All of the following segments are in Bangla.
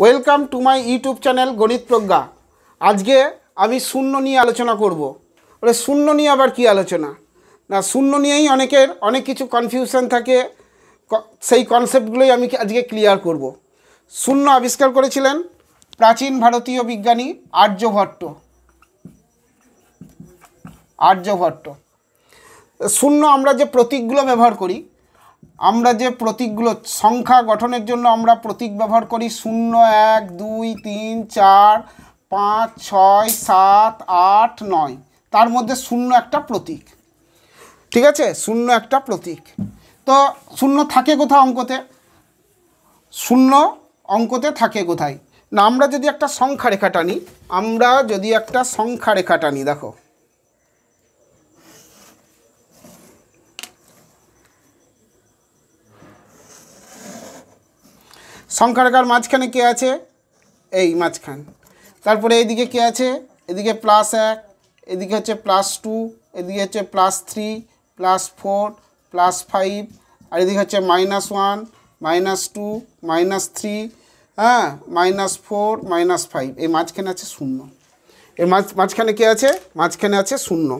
welcome to my YouTube channel Ganit Pragya আজকে আমি শূন্য নিয়ে আলোচনা করব ওরা শূন্য নিয়ে আবার কি আলোচনা না শূন্য নিয়েই অনেকের অনেক কিছু কনফিউশন থাকে সেই কনসেপ্টগুলোই আমি আজকে ক্লিয়ার করব শূন্য আবিষ্কার করেছিলেন প্রাচীন ভারতীয় বিজ্ঞানী আর্যভট্ট আর্যভট্ট শূন্য আমরা যে প্রতীকগুলো ব্যবহার করি আমরা যে প্রতীকগুলো সংখ্যা গঠনের জন্য আমরা প্রতীক ব্যবহার করি শূন্য এক দুই তিন চার পাঁচ ছয় সাত আট নয় তার মধ্যে শূন্য একটা প্রতীক ঠিক আছে শূন্য একটা প্রতীক তো শূন্য থাকে কোথায় অঙ্কতে শূন্য অঙ্কতে থাকে কোথায় না আমরা যদি একটা সংখ্যা রেখা টানি আমরা যদি একটা সংখ্যা রেখা টানি দেখো সংখ্যাটাকার মাঝখানে কে আছে এই মাঝখান তারপরে এদিকে কে আছে এদিকে প্লাস এক এদিকে হচ্ছে প্লাস টু এদিকে হচ্ছে plus three plus four plus five আর এদিকে হচ্ছে minus one minus two minus three হ্যাঁ মাইনাস ফোর মাইনাস ফাইভ এই মাঝখানে আছে শূন্য এর মাঝ মাঝখানে কে আছে মাঝখানে আছে শূন্য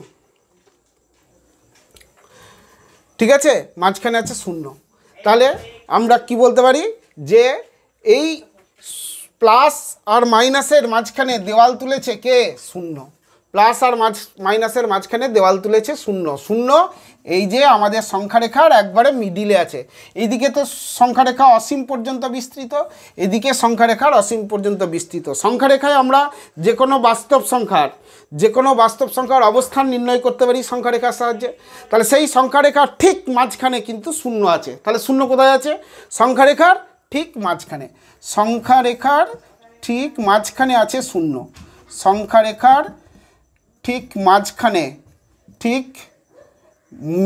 ঠিক আছে মাঝখানে আছে শূন্য তাহলে আমরা কি বলতে পারি যে এই প্লাস আর মাইনাসের মাঝখানে দেওয়াল তুলেছে কে শূন্য প্লাস আর মাঝ মাইনাসের মাঝখানে দেওয়াল তুলেছে শূন্য শূন্য এই যে আমাদের সংখ্যারেখার একবারে মিডিলে আছে এদিকে তো সংখ্যারেখা অসীম পর্যন্ত বিস্তৃত এদিকে সংখ্যারেখার অসীম পর্যন্ত বিস্তৃত সংখ্যারেখায় আমরা যে কোনো বাস্তব সংখ্যার যে কোনো বাস্তব সংখ্যার অবস্থান নির্ণয় করতে পারি সংখ্যারেখার সাহায্যে তাহলে সেই সংখ্যারেখার ঠিক মাঝখানে কিন্তু শূন্য আছে তাহলে শূন্য কোথায় আছে সংখ্যারেখার ঠিক মাঝখানে সংখ্যা রেখার ঠিক মাঝখানে আছে শূন্য সংখ্যা রেখার ঠিক মাঝখানে ঠিক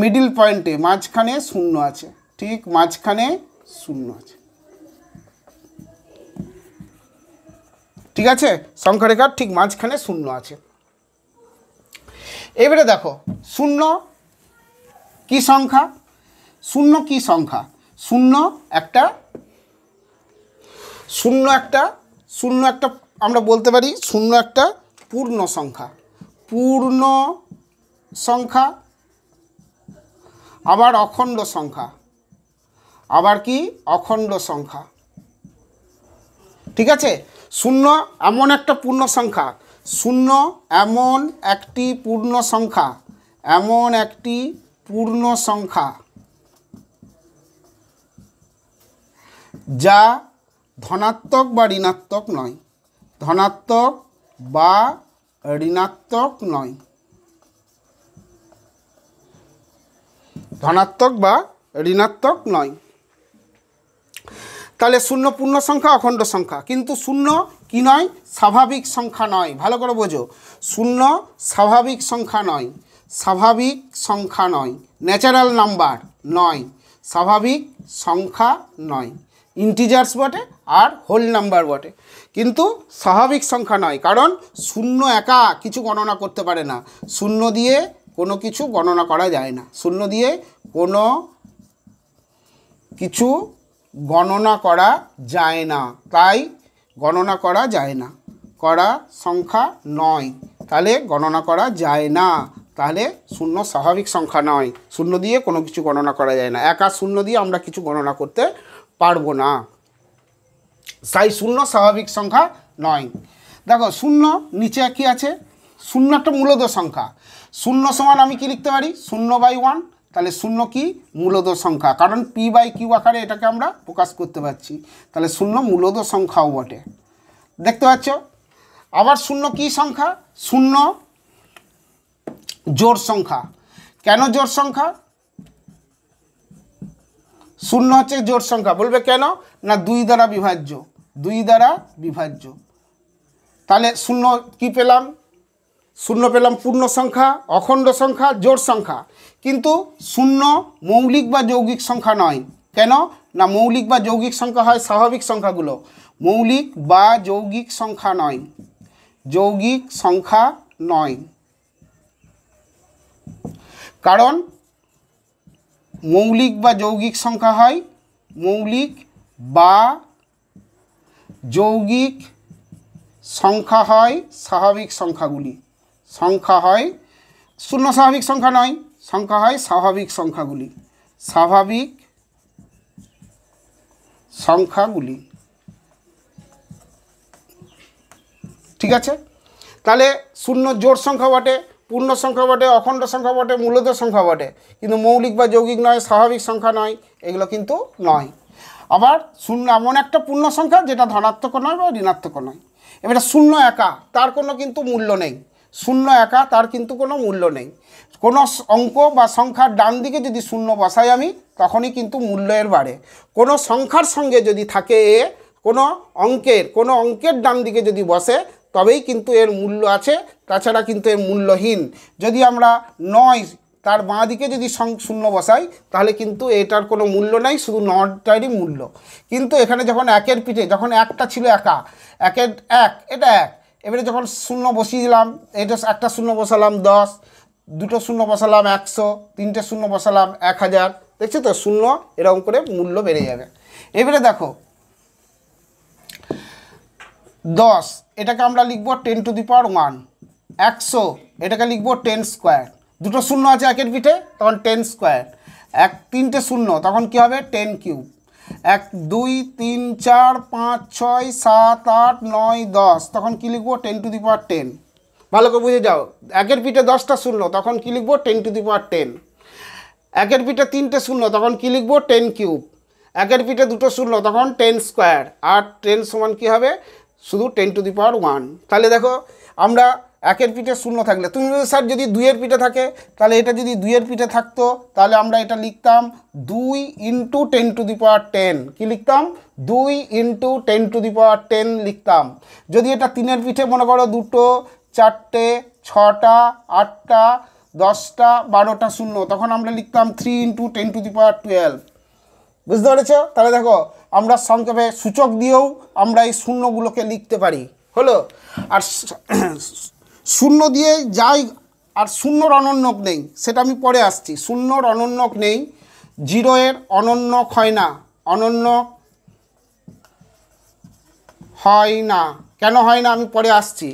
মিডিল পয়েন্টে মাঝখানে শূন্য আছে ঠিক মাঝখানে শূন্য আছে ঠিক আছে সংখ্যা রেখার ঠিক মাঝখানে শূন্য আছে এবারে দেখো শূন্য কি সংখ্যা শূন্য কি সংখ্যা শূন্য একটা শূন্য একটা শূন্য একটা আমরা বলতে পারি শূন্য একটা পূর্ণ সংখ্যা পূর্ণ সংখ্যা আবার অখণ্ড সংখ্যা আবার কি অখণ্ড সংখ্যা ঠিক আছে শূন্য এমন একটা পূর্ণ সংখ্যা শূন্য এমন একটি পূর্ণ সংখ্যা এমন একটি পূর্ণ সংখ্যা যা ধনাত্মক বা ঋণাত্মক নয় ধনাত্মক বা ঋণাত্মক নয় ধনাত্মক বা ঋণাত্মক নয় তাহলে শূন্য পূর্ণ সংখ্যা অখণ্ড সংখ্যা কিন্তু শূন্য কি নয় স্বাভাবিক সংখ্যা নয় ভালো করে বোঝো শূন্য স্বাভাবিক সংখ্যা নয় স্বাভাবিক সংখ্যা নয় ন্যাচারাল নাম্বার নয় স্বাভাবিক সংখ্যা নয় ইন্টিজার্স বটে আর হোল নাম্বার বটে কিন্তু স্বাভাবিক সংখ্যা নয় কারণ শূন্য একা কিছু গণনা করতে পারে না শূন্য দিয়ে কোনো কিছু গণনা করা যায় না শূন্য দিয়ে কোনো কিছু গণনা করা যায় না তাই গণনা করা যায় না করা সংখ্যা নয় তাহলে গণনা করা যায় না তাহলে শূন্য স্বাভাবিক সংখ্যা নয় শূন্য দিয়ে কোনো কিছু গণনা করা যায় না একা শূন্য দিয়ে আমরা কিছু গণনা করতে পারবো না তাই শূন্য স্বাভাবিক সংখ্যা নয় দেখো শূন্য নিচে কি আছে শূন্য একটা মূলত সংখ্যা শূন্য সমান আমি কি লিখতে পারি শূন্য বাই ওয়ান তাহলে শূন্য কি মূলত সংখ্যা কারণ পি বাই কিউ আকারে এটাকে আমরা প্রকাশ করতে পারছি তাহলে শূন্য মূলত সংখ্যাও বটে দেখতে পাচ্ছ আবার শূন্য কি সংখ্যা শূন্য জোর সংখ্যা কেন জোর সংখ্যা শূন্য হচ্ছে জোট সংখ্যা বলবে কেন না দুই দ্বারা বিভাজ্য দুই দ্বারা বিভাজ্য তাহলে শূন্য কি পেলাম শূন্য পেলাম পূর্ণ সংখ্যা অখণ্ড সংখ্যা জোর সংখ্যা কিন্তু শূন্য মৌলিক বা যৌগিক সংখ্যা নয় কেন না মৌলিক বা যৌগিক সংখ্যা হয় স্বাভাবিক সংখ্যাগুলো মৌলিক বা যৌগিক সংখ্যা নয় যৌগিক সংখ্যা নয় কারণ মৌলিক বা যৌগিক সংখ্যা হয় মৌলিক বা যৌগিক সংখ্যা হয় স্বাভাবিক সংখ্যাগুলি সংখ্যা হয় শূন্য স্বাভাবিক সংখ্যা নয় সংখ্যা হয় স্বাভাবিক সংখ্যাগুলি স্বাভাবিক সংখ্যাগুলি ঠিক আছে তাহলে শূন্য জোর সংখ্যা বটে পূর্ণ সংখ্যা বটে অখণ্ড সংখ্যা বটে মূলত সংখ্যা বটে কিন্তু মৌলিক বা যৌগিক নয় স্বাভাবিক সংখ্যা নয় এগুলো কিন্তু নয় আবার শূন্য এমন একটা পূর্ণ সংখ্যা যেটা ধনাত্মক নয় বা ঋণাত্মক নয় এবারে শূন্য একা তার কোনো কিন্তু মূল্য নেই শূন্য একা তার কিন্তু কোনো মূল্য নেই কোনো অঙ্ক বা সংখ্যার ডান দিকে যদি শূন্য বসাই আমি তখনই কিন্তু মূল্য এর বাড়ে কোনো সংখ্যার সঙ্গে যদি থাকে এ কোনো অঙ্কের কোনো অঙ্কের ডান দিকে যদি বসে তবেই কিন্তু এর মূল্য আছে তাছাড়া কিন্তু এর মূল্যহীন যদি আমরা নয় তার বাঁ দিকে যদি শূন্য বসাই তাহলে কিন্তু এটার কোনো মূল্য নাই শুধু নটারই মূল্য কিন্তু এখানে যখন একের পিঠে যখন একটা ছিল একা একের এক এটা এক এবারে যখন শূন্য বসিয়ে দিলাম এটা একটা শূন্য বসালাম দশ দুটো শূন্য বসালাম একশো তিনটে শূন্য বসালাম এক হাজার দেখছো তো শূন্য এরকম করে মূল্য বেড়ে যাবে এবারে দেখো দশ এটাকে আমরা লিখবো ten to the power one একশো এটাকে লিখবো টেন স্কোয়ার দুটো শূন্য আছে একের পিঠে তখন টেন স্কোয়ার এক তিনটে শূন্য তখন কি হবে টেন কিউব এক দুই তিন চার পাঁচ ছয় সাত আট নয় দশ তখন কী লিখবো ten to the power ten ভালো করে বুঝে যাও একের পিঠে দশটা শূন্য তখন কী লিখবো ten to the power ten একের পিঠে তিনটে শূন্য তখন কী লিখবো টেন কিউব একের পিঠে দুটো শূন্য তখন টেন স্কোয়ার আর টেন সমান কী হবে শুধু ten to the power one তাহলে দেখো আমরা একের পিঠে শূন্য থাকলে তুমি স্যার যদি দুইয়ের পিঠে থাকে তাহলে এটা যদি দুইয়ের পিঠে থাকতো তাহলে আমরা এটা লিখতাম দুই into ten to the power ten কী লিখতাম দুই into ten to the power ten লিখতাম যদি এটা তিনের পিঠে মনে করো দুটো চারটে ছটা আটটা দশটা বারোটা শূন্য তখন আমরা লিখতাম three into ten to the power twelve বুঝতে পেরেছ তাহলে দেখো আমরা সংক্ষেপে সূচক দিয়েও আমরা এই শূন্যগুলোকে লিখতে পারি হলো আর শূন্য দিয়ে যাই আর শূন্যর অনন্যক নেই সেটা আমি পরে আসছি শূন্যর অনন্যক নেই জিরোয়ের অনন্যক হয় না অনন্যক হয় না কেন হয় না আমি পরে আসছি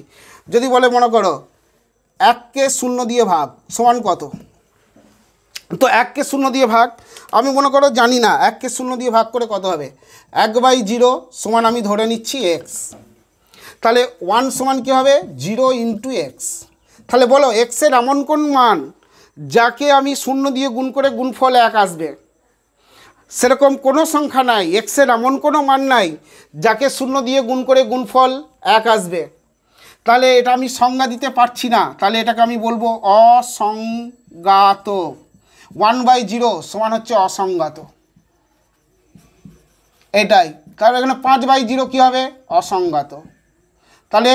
যদি বলে মনে করো এককে শূন্য দিয়ে ভাগ সমান কত তো এককে শূন্য দিয়ে ভাগ আমি মনে করো জানি না এককে শূন্য দিয়ে ভাগ করে কত হবে এক বাই জিরো সমান আমি ধরে নিচ্ছি এক্স তাহলে ওয়ান সমান কী হবে জিরো ইন্টু এক্স তাহলে বলো এক্সের এমন কোন মান যাকে আমি শূন্য দিয়ে গুণ করে গুণফল এক আসবে সেরকম কোনো সংখ্যা নাই এক্সের এমন কোনো মান নাই যাকে শূন্য দিয়ে গুণ করে গুণফল এক আসবে তাহলে এটা আমি সংজ্ঞা দিতে পারছি না তাহলে এটাকে আমি বলবো অসংজ্ঞাত ওয়ান বাই জিরো সমান হচ্ছে অসংজ্ঞাত এটাই তাহলে এখানে পাঁচ বাই জিরো কী হবে অসংজ্ঞাত তাহলে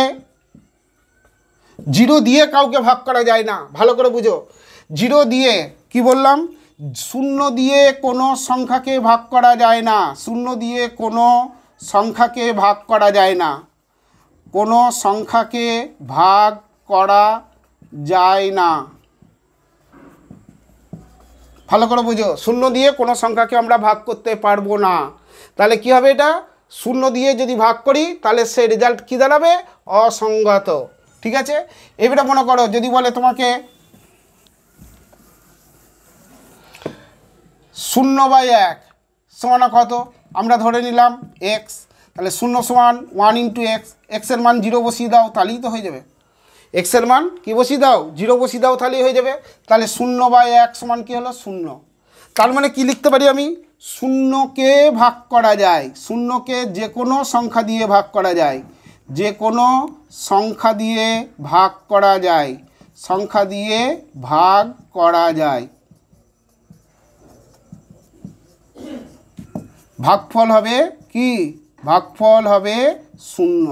জিরো দিয়ে কাউকে ভাগ করা যায় না ভালো করে বুঝো জিরো দিয়ে কি বললাম শূন্য দিয়ে কোনো সংখ্যাকে ভাগ করা যায় না শূন্য দিয়ে কোনো সংখ্যাকে ভাগ করা যায় না কোনো সংখ্যাকে ভাগ করা যায় না ভালো করে বুঝো শূন্য দিয়ে কোনো সংখ্যাকে আমরা ভাগ করতে পারবো না তাহলে কি হবে এটা শূন্য দিয়ে যদি ভাগ করি তাহলে সে রেজাল্ট কী দাঁড়াবে অসংগত ঠিক আছে এবারে মনে করো যদি বলে তোমাকে শূন্য বাই এক সমান কত আমরা ধরে নিলাম এক্স তাহলে শূন্য সমান ওয়ান ইন্টু এক্স এক্সের মান জিরো বসিয়ে দাও তাহলেই তো হয়ে যাবে এক্সের মান কি বসিয়ে দাও জিরো বসিয়ে দাও তাহলেই হয়ে যাবে তাহলে শূন্য বাই এক সমান কী হলো শূন্য তার মানে কি লিখতে পারি আমি শূন্যকে ভাগ করা যায় শূন্যকে যে কোনো সংখ্যা দিয়ে ভাগ করা যায় যে কোনো সংখ্যা দিয়ে ভাগ করা যায় সংখ্যা দিয়ে ভাগ করা যায় ভাগফল হবে কি ভাগফল হবে শূন্য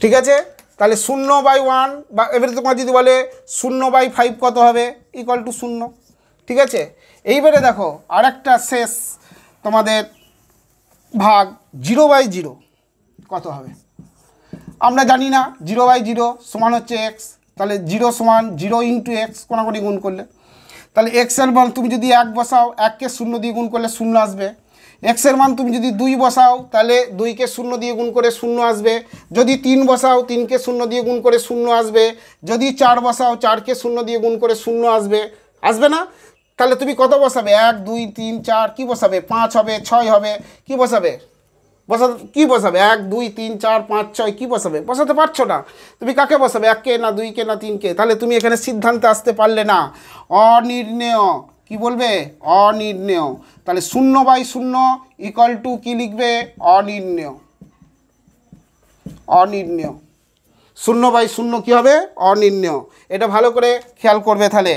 ঠিক আছে তাহলে শূন্য বাই ওয়ান বা এবারে তোমার যদি বলে শূন্য বাই ফাইভ কত হবে ইকুয়াল টু শূন্য ঠিক আছে এইবারে দেখো আরেকটা শেষ তোমাদের ভাগ জিরো বাই জিরো কত হবে আমরা জানি না জিরো বাই জিরো সমান হচ্ছে এক্স তাহলে জিরো সমান জিরো ইন্টু এক্স কোনাকোনি গুণ করলে তাহলে এক্সের মান তুমি যদি এক বসাও এককে শূন্য দিয়ে গুণ করলে শূন্য আসবে এক্সের মান তুমি যদি দুই বসাও তাহলে দুইকে শূন্য দিয়ে গুণ করে শূন্য আসবে যদি তিন বসাও তিনকে শূন্য দিয়ে গুণ করে শূন্য আসবে যদি চার বসাও চারকে শূন্য দিয়ে গুণ করে শূন্য আসবে আসবে না তাহলে তুমি কত বসাবে এক দুই তিন চার কি বসাবে পাঁচ হবে ছয় হবে কি বসাবে বসাতে কী বসাবে এক দুই তিন চার পাঁচ ছয় কী বসাবে বসাতে পারছো না তুমি কাকে বসাবে এককে না দুইকে না তিনকে তাহলে তুমি এখানে সিদ্ধান্তে আসতে পারলে না অনির্ণেয় কি বলবে অনির্ণেয় তাহলে শূন্য বাই শূন্য ইকাল টু কী লিখবে অনির্ণেয় অনির্ণেয় শূন্য বাই শূন্য কী হবে অনির্ণ্য এটা ভালো করে খেয়াল করবে তাহলে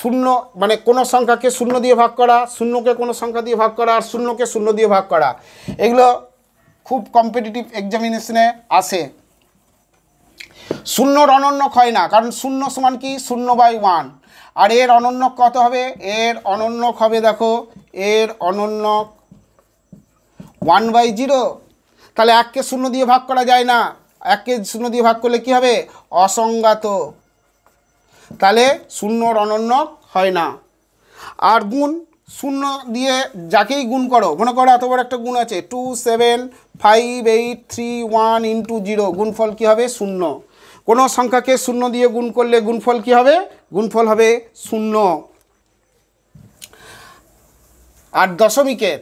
শূন্য মানে কোনো সংখ্যাকে শূন্য দিয়ে ভাগ করা শূন্যকে কোনো সংখ্যা দিয়ে ভাগ করা আর শূন্যকে শূন্য দিয়ে ভাগ করা এগুলো খুব কম্পিটিটিভ এক্সামিনেশনে আসে শূন্যর অনন্য হয় না কারণ শূন্য সমান কি শূন্য বাই ওয়ান আর এর অনন্য কত হবে এর অনন্য হবে দেখো এর অনন্য ওয়ান বাই জিরো তাহলে এককে শূন্য দিয়ে ভাগ করা যায় না এককে শূন্য দিয়ে ভাগ করলে কি হবে অসংজ্ঞাত তাহলে শূন্যর অনন্য হয় না আর গুণ শূন্য দিয়ে যাকেই গুণ করো মনে করো এত বড় একটা গুণ আছে two seven five eight three one into zero গুণফল কী হবে শূন্য কোনো সংখ্যাকে শূন্য দিয়ে গুণ করলে গুণফল কী হবে গুণফল হবে শূন্য আর দশমিকের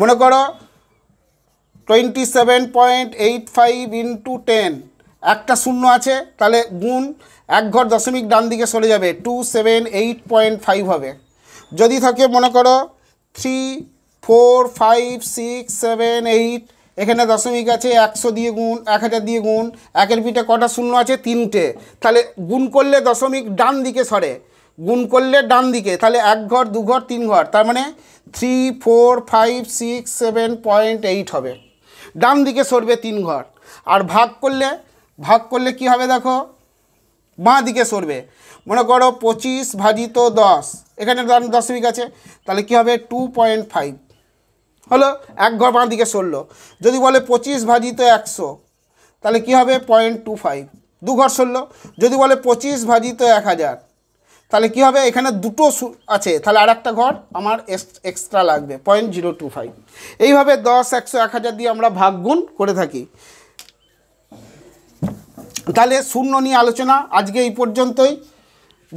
মনে করো twenty seven point eight five into ten একটা শূন্য আছে তাহলে গুণ এক ঘর দশমিক ডান দিকে সরে যাবে two seven eight point five হবে যদি থাকে মনে করো three four five six seven eight এখানে দশমিক আছে একশো দিয়ে গুণ এক হাজার দিয়ে গুণ একের পিঠে কটা শূন্য আছে তিনটে তাহলে গুণ করলে দশমিক ডান দিকে সরে গুণ করলে ডান দিকে তাহলে এক ঘর দু ঘর তিন ঘর তার মানে three four five six seven point eight হবে ডান দিকে সরবে তিন ঘর আর ভাগ করলে ভাগ করলে কি হবে দেখো বাঁ দিকে সরবে মনে করো পঁচিশ ভাজিত দশ এখানে দশমিক আছে তাহলে কি হবে টু পয়েন্ট ফাইভ হলো এক ঘর বাঁ দিকে সরলো যদি বলে পঁচিশ ভাজিত একশো তাহলে কি হবে পয়েন্ট টু ফাইভ দু ঘর সরলো যদি বলে পঁচিশ ভাজিত এক হাজার তাহলে কি হবে এখানে দুটো আছে তাহলে আর একটা ঘর আমার এক্সট্রা লাগবে পয়েন্ট জিরো টু ফাইভ এইভাবে দশ একশো এক হাজার দিয়ে আমরা ভাগ গুণ করে থাকি তাহলে শূন্য নিয়ে আলোচনা আজকে এই পর্যন্তই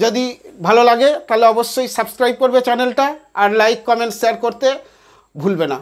যদি ভালো লাগে তাহলে অবশ্যই সাবস্ক্রাইব করবে চ্যানেলটা আর লাইক কমেন্ট শেয়ার করতে ভুলবে না